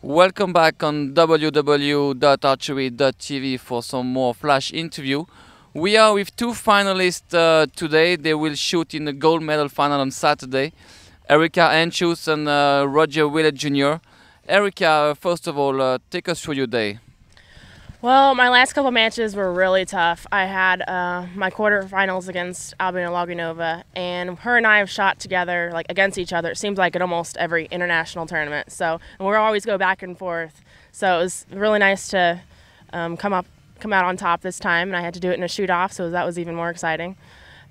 Welcome back on www.archery.tv for some more flash interview. We are with two finalists uh, today. They will shoot in the gold medal final on Saturday. Erica Anschutz and uh, Roger Willett Jr. Erica, first of all, uh, take us through your day. Well, my last couple matches were really tough. I had uh, my quarterfinals against Albina Lagunova, and her and I have shot together, like against each other. It seems like at almost every international tournament. So we are always go back and forth. So it was really nice to um, come up, come out on top this time, and I had to do it in a shoot off, so that was even more exciting.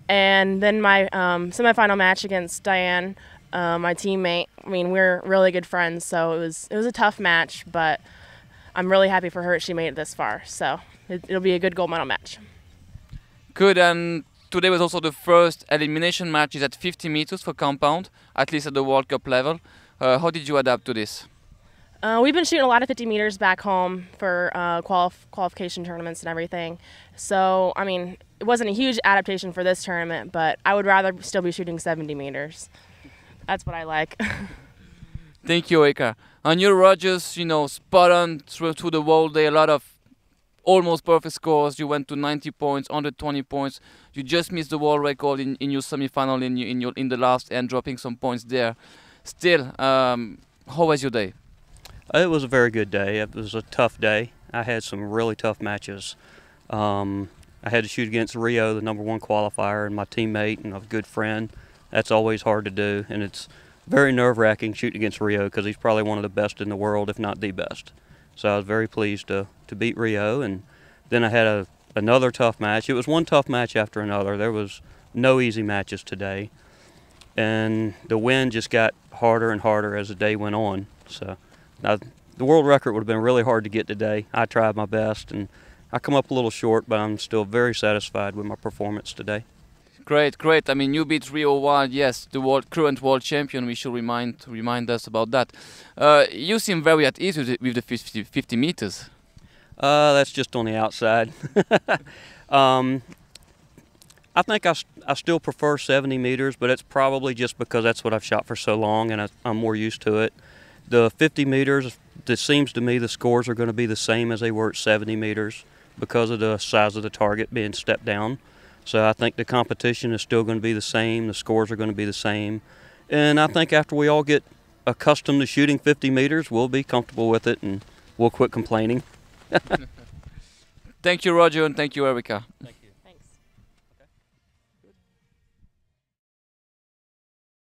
And then my um, semifinal match against Diane, uh, my teammate. I mean, we're really good friends, so it was it was a tough match, but. I'm really happy for her. She made it this far, so it, will be a good gold medal match. Good, and today was also the first elimination matches at 50 meters for compound, at least at the World Cup level. Uh, how did you adapt to this? Uh, we've been shooting a lot of 50 meters back home for uh, qualification tournaments and everything. So, I mean, it wasn't a huge adaptation for this tournament, but I would rather still be shooting 70 meters. That's what I like. Thank you, Eka. And you Rogers, you know, spot on through the whole day. A lot of almost perfect scores. You went to 90 points, 120 points. You just missed the world record in, in your semifinal in in your in the last and dropping some points there. Still, um, how was your day? It was a very good day. It was a tough day. I had some really tough matches. Um, I had to shoot against Rio, the number one qualifier, and my teammate and a good friend. That's always hard to do, and it's very nerve wracking shooting against Rio because he's probably one of the best in the world, if not the best. So I was very pleased to, to beat Rio. And then I had a, another tough match. It was one tough match after another. There was no easy matches today. And the wind just got harder and harder as the day went on. So now the world record would have been really hard to get today. I tried my best and I come up a little short, but I'm still very satisfied with my performance today. Great, great. I mean, you beat Rio one. yes, the world, current world champion. We should remind remind us about that. Uh, you seem very at ease with the, with the 50, 50 meters. Uh, that's just on the outside. um, I think I, I still prefer 70 meters, but it's probably just because that's what I've shot for so long and I, I'm more used to it. The 50 meters, it seems to me the scores are going to be the same as they were at 70 meters because of the size of the target being stepped down. So I think the competition is still going to be the same. The scores are going to be the same. And I think after we all get accustomed to shooting 50 meters, we'll be comfortable with it and we'll quit complaining. thank you, Roger, and thank you, Erica. Thank you.